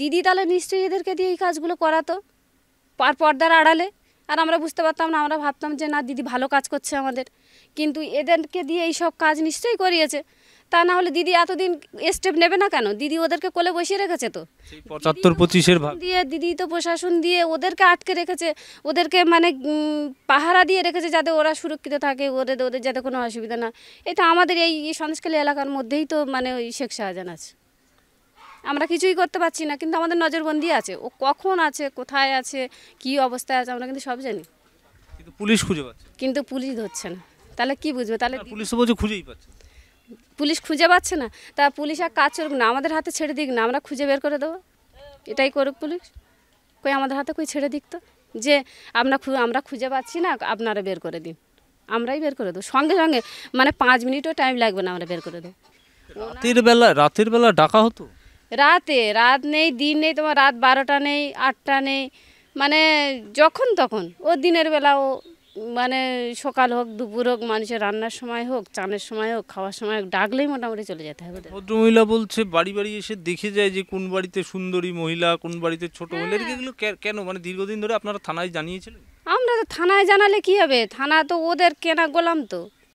দিদি তাহলে নিশ্চয়ই এদেরকে দিয়ে এই কাজগুলো করাতো আর পর্দার আড়ালে আর আমরা বুঝতে পারতাম না আমরা ভাবতাম যে না দিদি ভালো কাজ করছে আমাদের কিন্তু এদেরকে দিয়ে এই সব কাজ নিশ্চয়ই করিয়েছে তা না হলে দিদি এতদিন স্টেপ নেবে না কেন দিদি ওদেরকে কোলে বসিয়ে রেখেছে তো পঁচাত্তর পঁচিশের দিয়ে দিদি তো প্রশাসন দিয়ে ওদেরকে আটকে রেখেছে ওদেরকে মানে পাহারা দিয়ে রেখেছে যাতে ওরা সুরক্ষিত থাকে ওদের ওদের যাতে কোনো অসুবিধা না এটা আমাদের এই সন্দেশখালী এলাকার মধ্যেই তো মানে ওই শেখ শাহজাহান আছে আমরা কিছুই করতে পারছি না কিন্তু আমাদের নজরবন্দি আছে ও কখন আছে কোথায় আছে কি অবস্থায় আছে আমরা কিন্তু সব জানি কিন্তু পুলিশ খুঁজে পাচ্ছে কিন্তু পুলিশ ধরছে না তাহলে কি বুঝবে তাহলে পুলিশ বলছে খুঁজেই পাচ্ছে পুলিশ খুঁজে পাচ্ছে না তা পুলিশ আর কাজ করুক না আমাদের হাতে ছেড়ে দিক না আমরা খুঁজে বের করে দেবো এটাই করুক পুলিশ কই আমাদের হাতে কই ছেড়ে দিক তো যে আমরা আমরা খুঁজে পাচ্ছি না আপনারা বের করে দিন আমরাই বের করে দেবো সঙ্গে সঙ্গে মানে পাঁচ মিনিটও টাইম লাগবে না আমরা বের করে দেবো রাতের বেলা রাতের বেলা ডাকা হতো রাতে রাত নেই দিন নেই তোমার রাত বারোটা নেই আটটা নেই মানে যখন তখন ও দিনের ও মানে সকাল হোক দুপুর হোক মানুষের রান্নার সময় হোক চানের সময় হোক খাওয়ার সময় হোক ডাকলেই মোটামুটি চলে যেতে হবে ভদ্রমহিলা বলছে বাড়ি বাড়ি এসে দেখে যায় যে কোন বাড়িতে সুন্দরী মহিলা কোন বাড়িতে ছোট মহিলা হ্যাঁ। এগুলো কেন মানে দীর্ঘদিন ধরে আপনারা থানায় জানিয়েছিলেন আমরা তো থানায় জানালে কি হবে থানা তো ওদের কেনা গোলাম তো